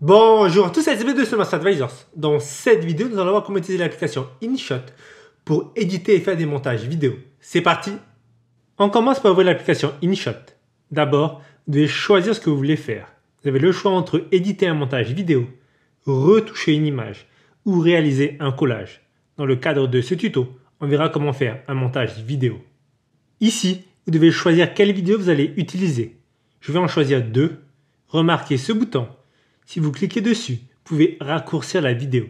Bonjour à tous, c'est CB2 de Master Advisors. Dans cette vidéo, nous allons voir comment utiliser l'application InShot pour éditer et faire des montages vidéo. C'est parti On commence par ouvrir l'application InShot. D'abord, vous devez choisir ce que vous voulez faire. Vous avez le choix entre éditer un montage vidéo, retoucher une image ou réaliser un collage. Dans le cadre de ce tuto, on verra comment faire un montage vidéo. Ici, vous devez choisir quelle vidéo vous allez utiliser. Je vais en choisir deux. Remarquez ce bouton si vous cliquez dessus, vous pouvez raccourcir la vidéo.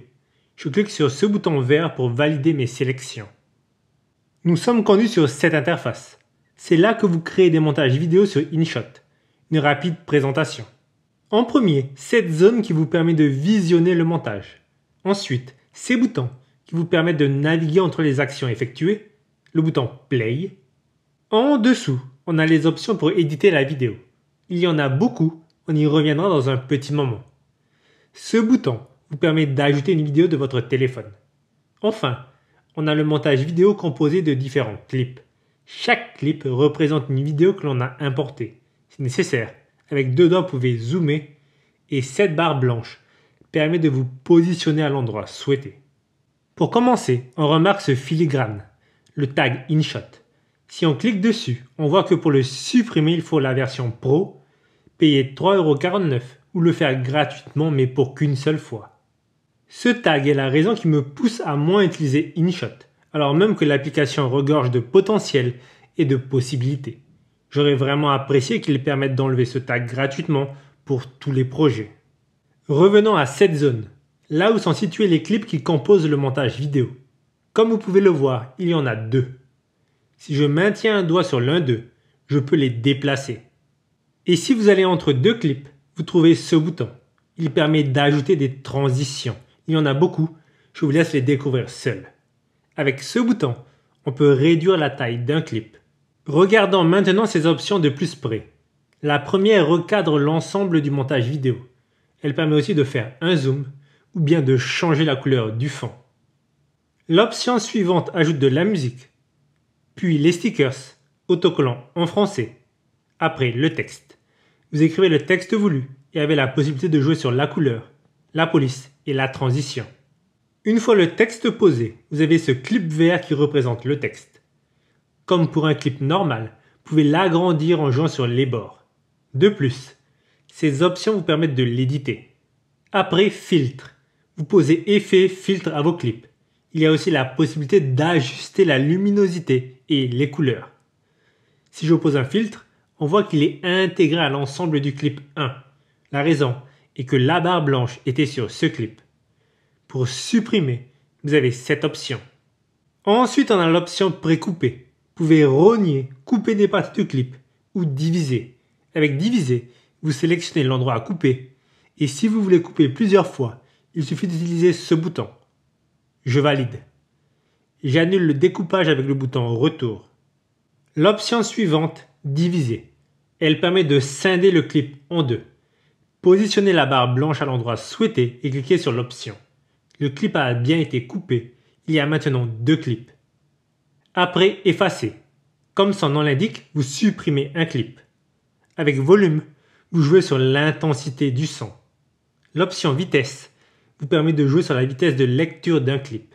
Je clique sur ce bouton vert pour valider mes sélections. Nous sommes conduits sur cette interface. C'est là que vous créez des montages vidéo sur InShot. Une rapide présentation. En premier, cette zone qui vous permet de visionner le montage. Ensuite, ces boutons qui vous permettent de naviguer entre les actions effectuées. Le bouton Play. En dessous, on a les options pour éditer la vidéo. Il y en a beaucoup, on y reviendra dans un petit moment. Ce bouton vous permet d'ajouter une vidéo de votre téléphone. Enfin, on a le montage vidéo composé de différents clips. Chaque clip représente une vidéo que l'on a importée, si nécessaire. Avec deux doigts, vous pouvez zoomer et cette barre blanche permet de vous positionner à l'endroit souhaité. Pour commencer, on remarque ce filigrane, le tag InShot. Si on clique dessus, on voit que pour le supprimer, il faut la version Pro, payer 3,49€ ou le faire gratuitement mais pour qu'une seule fois. Ce tag est la raison qui me pousse à moins utiliser InShot, alors même que l'application regorge de potentiel et de possibilités. J'aurais vraiment apprécié qu'ils permettent d'enlever ce tag gratuitement pour tous les projets. Revenons à cette zone, là où sont situés les clips qui composent le montage vidéo. Comme vous pouvez le voir, il y en a deux. Si je maintiens un doigt sur l'un d'eux, je peux les déplacer. Et si vous allez entre deux clips, vous trouvez ce bouton. Il permet d'ajouter des transitions. Il y en a beaucoup. Je vous laisse les découvrir seuls. Avec ce bouton, on peut réduire la taille d'un clip. Regardons maintenant ces options de plus près. La première recadre l'ensemble du montage vidéo. Elle permet aussi de faire un zoom ou bien de changer la couleur du fond. L'option suivante ajoute de la musique, puis les stickers, autocollants en français, après le texte. Vous écrivez le texte voulu et avez la possibilité de jouer sur la couleur, la police et la transition. Une fois le texte posé, vous avez ce clip vert qui représente le texte. Comme pour un clip normal, vous pouvez l'agrandir en jouant sur les bords. De plus, ces options vous permettent de l'éditer. Après filtre, vous posez effet filtre à vos clips. Il y a aussi la possibilité d'ajuster la luminosité et les couleurs. Si je pose un filtre, on voit qu'il est intégré à l'ensemble du clip 1. La raison est que la barre blanche était sur ce clip. Pour supprimer, vous avez cette option. Ensuite, on a l'option précouper. Vous pouvez rogner, couper des parties du clip ou diviser. Avec diviser, vous sélectionnez l'endroit à couper. Et si vous voulez couper plusieurs fois, il suffit d'utiliser ce bouton. Je valide. J'annule le découpage avec le bouton retour. L'option suivante Diviser. Elle permet de scinder le clip en deux. Positionnez la barre blanche à l'endroit souhaité et cliquez sur l'option. Le clip a bien été coupé. Il y a maintenant deux clips. Après, effacer. Comme son nom l'indique, vous supprimez un clip. Avec volume, vous jouez sur l'intensité du son. L'option vitesse vous permet de jouer sur la vitesse de lecture d'un clip.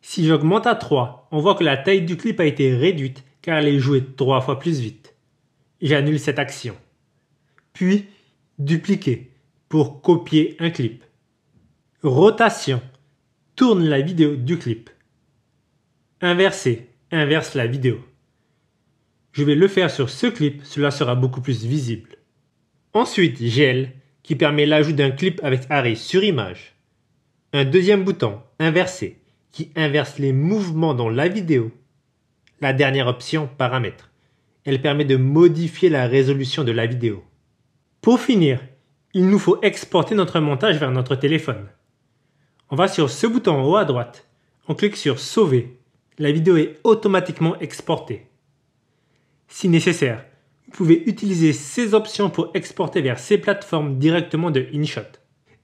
Si j'augmente à 3, on voit que la taille du clip a été réduite car elle est jouée 3 fois plus vite j'annule cette action. Puis, dupliquer pour copier un clip. Rotation, tourne la vidéo du clip. Inverser, inverse la vidéo. Je vais le faire sur ce clip, cela sera beaucoup plus visible. Ensuite, gel, qui permet l'ajout d'un clip avec arrêt sur image. Un deuxième bouton, inverser, qui inverse les mouvements dans la vidéo. La dernière option, paramètres elle permet de modifier la résolution de la vidéo. Pour finir, il nous faut exporter notre montage vers notre téléphone. On va sur ce bouton en haut à droite, on clique sur Sauver. La vidéo est automatiquement exportée. Si nécessaire, vous pouvez utiliser ces options pour exporter vers ces plateformes directement de InShot.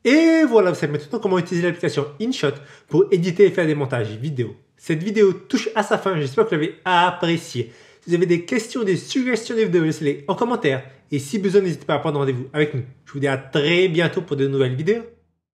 Et voilà, vous savez maintenant comment utiliser l'application InShot pour éditer et faire des montages vidéo. Cette vidéo touche à sa fin, j'espère que vous l'avez appréciée vous avez des questions, des suggestions des vidéos, laissez-les en commentaire. Et si besoin, n'hésitez pas à prendre rendez-vous avec nous. Je vous dis à très bientôt pour de nouvelles vidéos.